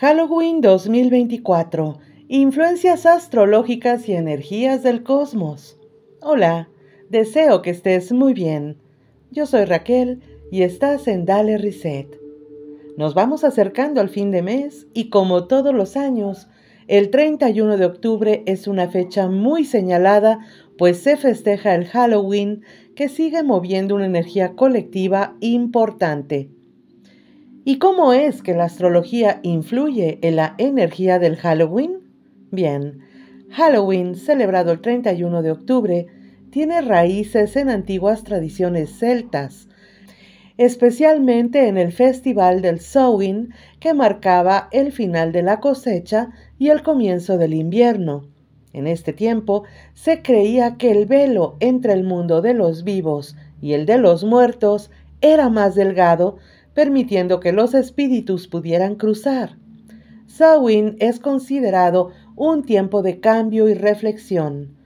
Halloween 2024. Influencias astrológicas y energías del cosmos. Hola, deseo que estés muy bien. Yo soy Raquel y estás en Dale Reset. Nos vamos acercando al fin de mes y como todos los años, el 31 de octubre es una fecha muy señalada pues se festeja el Halloween que sigue moviendo una energía colectiva importante. ¿Y cómo es que la astrología influye en la energía del Halloween? Bien, Halloween, celebrado el 31 de octubre, tiene raíces en antiguas tradiciones celtas, especialmente en el festival del Sowin que marcaba el final de la cosecha y el comienzo del invierno. En este tiempo se creía que el velo entre el mundo de los vivos y el de los muertos era más delgado permitiendo que los espíritus pudieran cruzar. Samhain es considerado un tiempo de cambio y reflexión,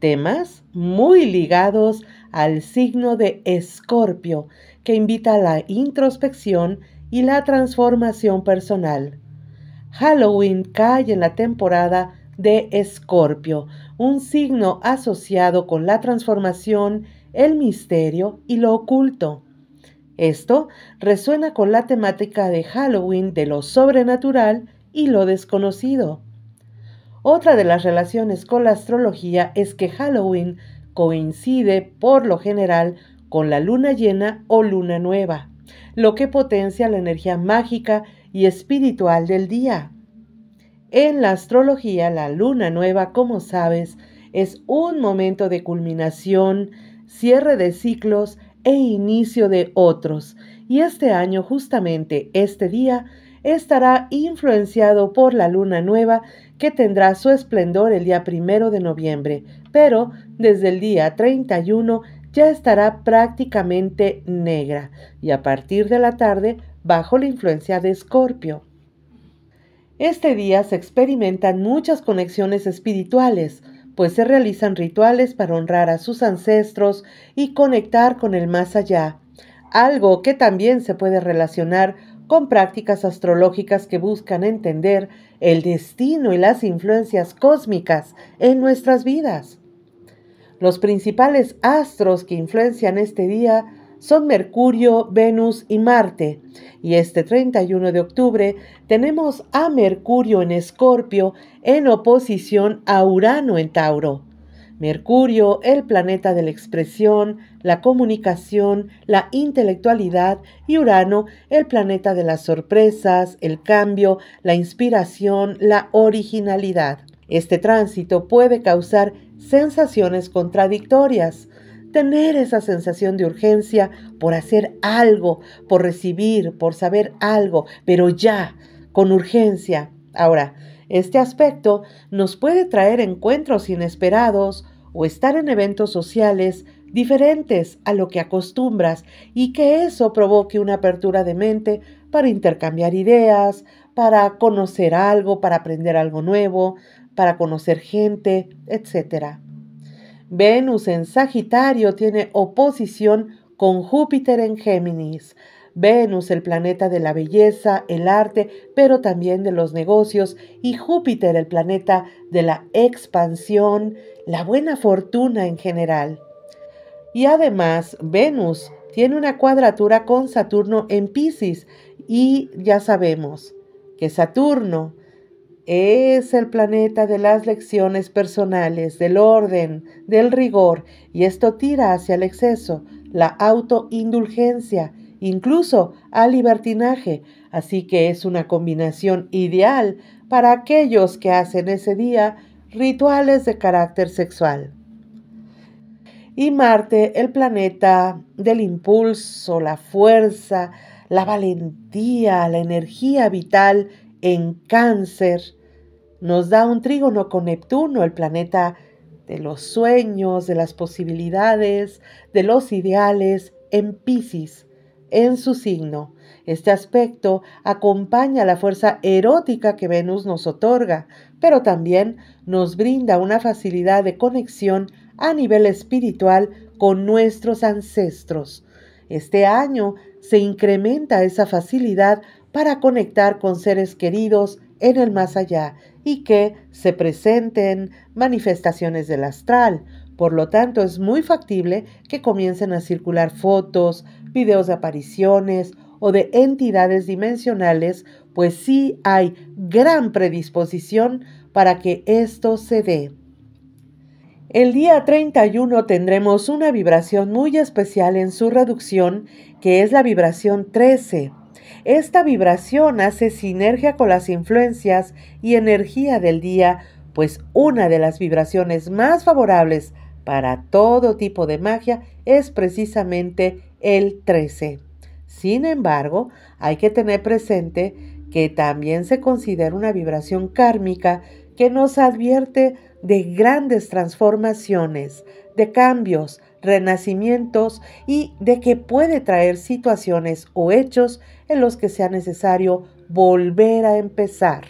temas muy ligados al signo de Escorpio, que invita a la introspección y la transformación personal. Halloween cae en la temporada de Escorpio, un signo asociado con la transformación, el misterio y lo oculto. Esto resuena con la temática de Halloween de lo sobrenatural y lo desconocido. Otra de las relaciones con la astrología es que Halloween coincide por lo general con la luna llena o luna nueva, lo que potencia la energía mágica y espiritual del día. En la astrología, la luna nueva, como sabes, es un momento de culminación, cierre de ciclos e inicio de otros. Y este año, justamente este día, estará influenciado por la luna nueva que tendrá su esplendor el día primero de noviembre, pero desde el día 31 ya estará prácticamente negra y a partir de la tarde bajo la influencia de Escorpio. Este día se experimentan muchas conexiones espirituales, pues se realizan rituales para honrar a sus ancestros y conectar con el más allá, algo que también se puede relacionar con prácticas astrológicas que buscan entender el destino y las influencias cósmicas en nuestras vidas. Los principales astros que influencian este día son Mercurio, Venus y Marte. Y este 31 de octubre tenemos a Mercurio en Escorpio en oposición a Urano en Tauro. Mercurio, el planeta de la expresión, la comunicación, la intelectualidad y Urano, el planeta de las sorpresas, el cambio, la inspiración, la originalidad. Este tránsito puede causar sensaciones contradictorias, tener esa sensación de urgencia por hacer algo, por recibir, por saber algo, pero ya, con urgencia. Ahora, este aspecto nos puede traer encuentros inesperados o estar en eventos sociales diferentes a lo que acostumbras y que eso provoque una apertura de mente para intercambiar ideas, para conocer algo, para aprender algo nuevo, para conocer gente, etc. Venus en Sagitario tiene oposición con Júpiter en Géminis. Venus, el planeta de la belleza, el arte, pero también de los negocios, y Júpiter, el planeta de la expansión, la buena fortuna en general. Y además, Venus tiene una cuadratura con Saturno en Pisces, y ya sabemos que Saturno es el planeta de las lecciones personales, del orden, del rigor, y esto tira hacia el exceso, la autoindulgencia, incluso al libertinaje, así que es una combinación ideal para aquellos que hacen ese día rituales de carácter sexual. Y Marte, el planeta del impulso, la fuerza, la valentía, la energía vital en cáncer, nos da un trígono con Neptuno, el planeta de los sueños, de las posibilidades, de los ideales, en Pisces, en su signo. Este aspecto acompaña la fuerza erótica que Venus nos otorga, pero también nos brinda una facilidad de conexión a nivel espiritual con nuestros ancestros. Este año se incrementa esa facilidad para conectar con seres queridos en el más allá y que se presenten manifestaciones del astral. Por lo tanto, es muy factible que comiencen a circular fotos, videos de apariciones o de entidades dimensionales, pues sí hay gran predisposición para que esto se dé. El día 31 tendremos una vibración muy especial en su reducción, que es la vibración 13. Esta vibración hace sinergia con las influencias y energía del día, pues una de las vibraciones más favorables para todo tipo de magia es precisamente el 13. Sin embargo, hay que tener presente que también se considera una vibración kármica que nos advierte de grandes transformaciones, de cambios, renacimientos y de que puede traer situaciones o hechos en los que sea necesario volver a empezar.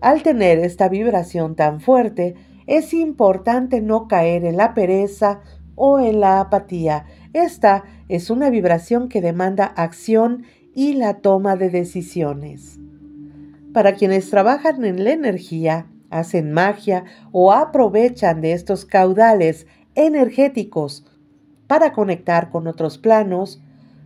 Al tener esta vibración tan fuerte, es importante no caer en la pereza o en la apatía. Esta es una vibración que demanda acción y la toma de decisiones. Para quienes trabajan en la energía, hacen magia o aprovechan de estos caudales energéticos para conectar con otros planos,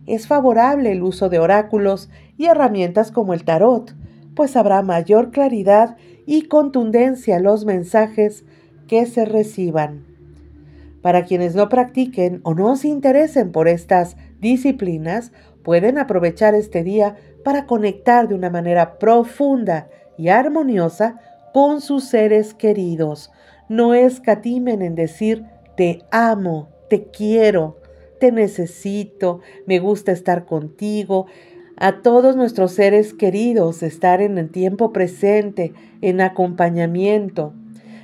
es favorable el uso de oráculos y herramientas como el tarot, pues habrá mayor claridad y contundencia los mensajes que se reciban. Para quienes no practiquen o no se interesen por estas disciplinas, pueden aprovechar este día para conectar de una manera profunda y armoniosa con sus seres queridos. No escatimen en decir te amo, te quiero, te necesito, me gusta estar contigo, a todos nuestros seres queridos, estar en el tiempo presente, en acompañamiento,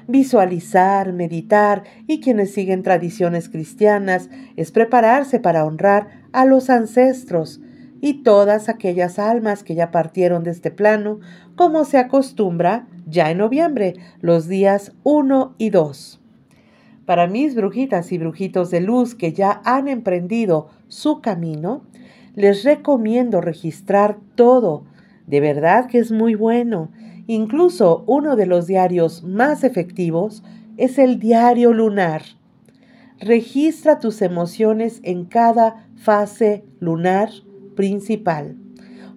visualizar, meditar y quienes siguen tradiciones cristianas es prepararse para honrar a los ancestros y todas aquellas almas que ya partieron de este plano, como se acostumbra ya en noviembre, los días 1 y 2. Para mis brujitas y brujitos de luz que ya han emprendido su camino, les recomiendo registrar todo. De verdad que es muy bueno. Incluso uno de los diarios más efectivos es el diario lunar. Registra tus emociones en cada fase lunar principal,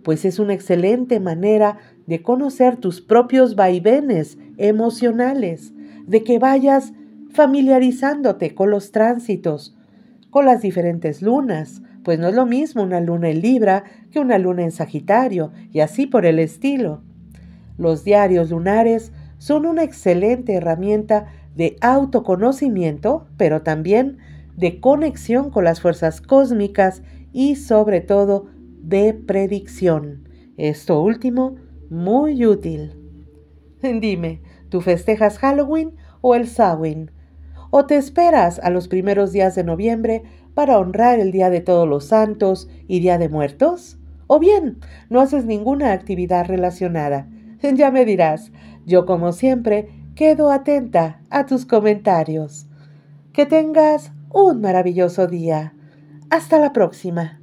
pues es una excelente manera de conocer tus propios vaivenes emocionales, de que vayas familiarizándote con los tránsitos, con las diferentes lunas, pues no es lo mismo una luna en Libra que una luna en Sagitario, y así por el estilo. Los diarios lunares son una excelente herramienta de autoconocimiento, pero también de conexión con las fuerzas cósmicas y sobre todo de predicción. Esto último, muy útil. Dime, ¿tú festejas Halloween o el Samhain? o te esperas a los primeros días de noviembre para honrar el Día de Todos los Santos y Día de Muertos? O bien, no haces ninguna actividad relacionada. Ya me dirás, yo como siempre quedo atenta a tus comentarios. Que tengas un maravilloso día. Hasta la próxima.